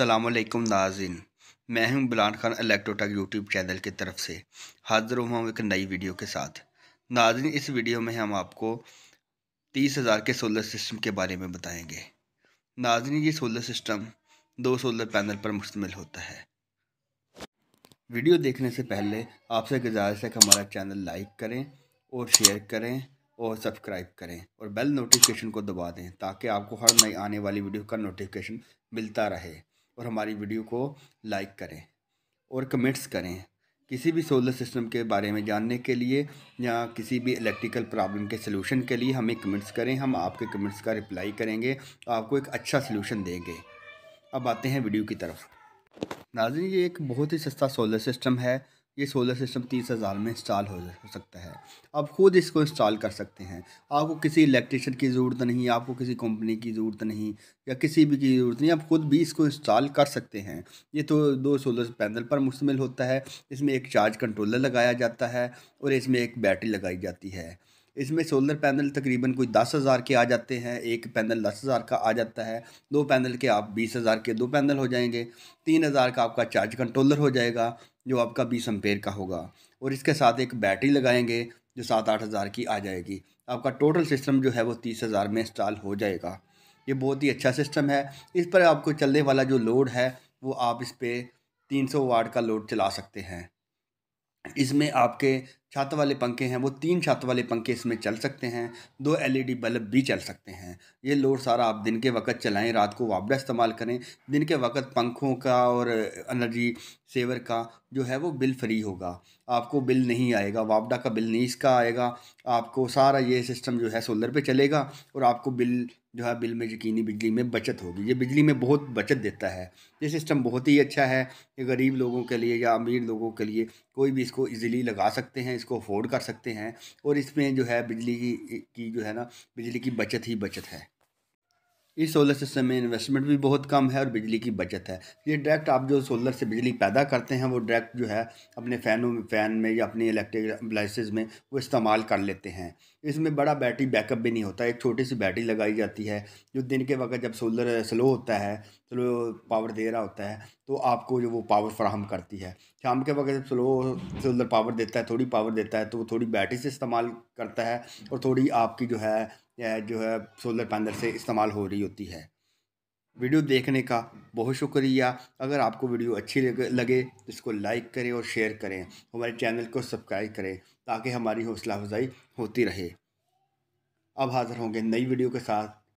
असलम नाजिन मैं हूं Balan Khan Electrotech YouTube channel की तरफ से हाजिर हुआ एक नई वीडियो के साथ नाजिन इस वीडियो में हम आपको तीस हज़ार के सोलर सिस्टम के बारे में बताएंगे नाजिन ये सोलर सिस्टम दो सोलर पैनल पर मुश्तमिल होता है वीडियो देखने से पहले आपसे गुजारिश है कि हमारा चैनल लाइक करें और शेयर करें और सब्सक्राइब करें और बेल नोटिफिकेशन को दबा दें ताकि आपको हर नई आने वाली वीडियो का नोटिफिकेशन मिलता रहे और हमारी वीडियो को लाइक करें और कमेंट्स करें किसी भी सोलर सिस्टम के बारे में जानने के लिए या किसी भी इलेक्ट्रिकल प्रॉब्लम के सलूशन के लिए हमें कमेंट्स करें हम आपके कमेंट्स का रिप्लाई करेंगे आपको एक अच्छा सलूशन देंगे अब आते हैं वीडियो की तरफ नाजन ये एक बहुत ही सस्ता सोलर सिस्टम है ये सोलर सिस्टम तीस हज़ार में इंस्टॉल हो सकता है आप खुद इसको इंस्टॉल कर सकते हैं आपको किसी इलेक्ट्रिशियन की ज़रूरत नहीं आपको किसी कंपनी की ज़रूरत नहीं या किसी भी की ज़रूरत नहीं आप खुद भी इसको इंस्टॉल कर सकते हैं ये तो दो सोलर पैनल पर मुश्तमिल होता है इसमें एक चार्ज कंट्रोलर लगाया जाता है और इसमें एक बैटरी लगाई जाती है इसमें सोलर पैनल तकरीबन कोई दस हज़ार के आ जाते हैं एक पैनल दस हज़ार का आ जाता है दो पैनल के आप बीस हज़ार के दो पैनल हो जाएंगे तीन हज़ार का आपका चार्ज कंट्रोलर हो जाएगा जो आपका बीस एम्पेयर का होगा और इसके साथ एक बैटरी लगाएंगे जो सात आठ हज़ार की आ जाएगी आपका टोटल सिस्टम जो है वो तीस हज़ार में इंस्टॉल हो जाएगा ये बहुत ही अच्छा सिस्टम है इस पर आपको चलने वाला जो लोड है वो आप इस पर तीन सौ वाट का लोड चला सकते हैं इसमें आपके छत वाले पंखे हैं वो तीन छत वाले पंखे इसमें चल सकते हैं दो एलईडी e बल्ब भी चल सकते हैं ये लोड सारा आप दिन के वक्त चलाएं रात को वापडा इस्तेमाल करें दिन के वक्त पंखों का और एनर्जी सेवर का जो है वो बिल फ्री होगा आपको बिल नहीं आएगा वापडा का बिल नहीं इसका आएगा आपको सारा ये सिस्टम जो है सोलर पे चलेगा और आपको बिल जो है बिल में यकीनी बिजली में बचत होगी ये बिजली में बहुत बचत देता है ये सिस्टम बहुत ही अच्छा है ये गरीब लोगों के लिए या अमीर लोगों के लिए कोई भी इसको ईजिली लगा सकते हैं इसको अफोर्ड कर सकते हैं और इसमें जो है बिजली की, की जो है ना बिजली की बचत ही बचत है इस सोलर सिस्टम में इन्वेस्टमेंट भी बहुत कम है और बिजली की बचत है ये डायरेक्ट आप जो सोलर से बिजली पैदा करते हैं वो डायरेक्ट जो है अपने फैनों में फ़ैन में या अपने इलेक्ट्रिक अप्लाइसिस में वो इस्तेमाल कर लेते हैं इसमें बड़ा बैटरी बैकअप भी नहीं होता एक छोटी सी बैटरी लगाई जाती है जो दिन के वक्त जब सोलर स्लो होता है स्लो पावर दे रहा होता है तो आपको जो वो पावर फ्राहम करती है शाम के वक्त जब स्लो सोलर पावर देता है थोड़ी पावर देता है तो वो थोड़ी बैटरी से इस्तेमाल करता है और थोड़ी आपकी जो है जो है सोलर पैनल से इस्तेमाल हो रही होती है वीडियो देखने का बहुत शुक्रिया अगर आपको वीडियो अच्छी लगे तो इसको लाइक करें और शेयर करें हमारे चैनल को सब्सक्राइब करें ताकि हमारी हौसला अफजाई होती रहे अब हाज़िर होंगे नई वीडियो के साथ